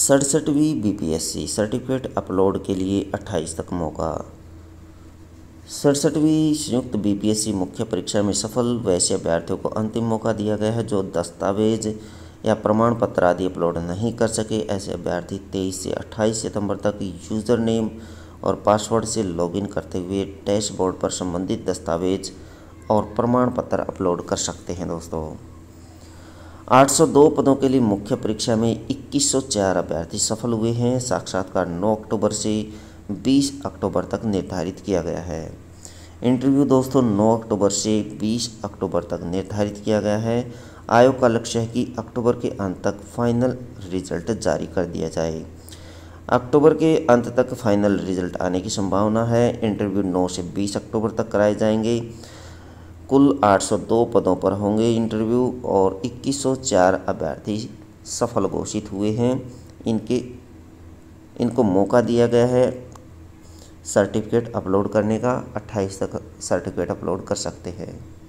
सड़सठवीं BPSC certificate upload के लिए 28 तक मौका सड़सठवीं संयुक्त बीपीएससी मुख्य परीक्षा में सफल वैसे अभ्यर्थियों को अंतिम मौका दिया गया है जो दस्तावेज या प्रमाण पत्र आदि अपलोड नहीं कर सके ऐसे अभ्यर्थी 23 से 28 सितंबर तक यूज़र नेम और पासवर्ड से लॉगिन करते हुए डैशबोर्ड पर संबंधित दस्तावेज और प्रमाण पत्र अपलोड कर सकते हैं दोस्तों 802 पदों के लिए मुख्य परीक्षा में 2104 अभ्यर्थी सफल हुए हैं साक्षात्कार 9 अक्टूबर से 20 अक्टूबर तक निर्धारित किया गया है इंटरव्यू दोस्तों 9 अक्टूबर से 20 अक्टूबर तक निर्धारित किया गया है आयोग का लक्ष्य है कि अक्टूबर के अंत तक फाइनल रिजल्ट जारी कर दिया जाए अक्टूबर के अंत तक फाइनल रिजल्ट आने की संभावना है इंटरव्यू 9 से 20 अक्टूबर तक कराए जाएंगे कुल 802 पदों पर होंगे इंटरव्यू और 2104 अभ्यर्थी सफल घोषित हुए हैं इनके इनको मौका दिया गया है सर्टिफिकेट अपलोड करने का 28 तक सर्टिफिकेट अपलोड कर सकते हैं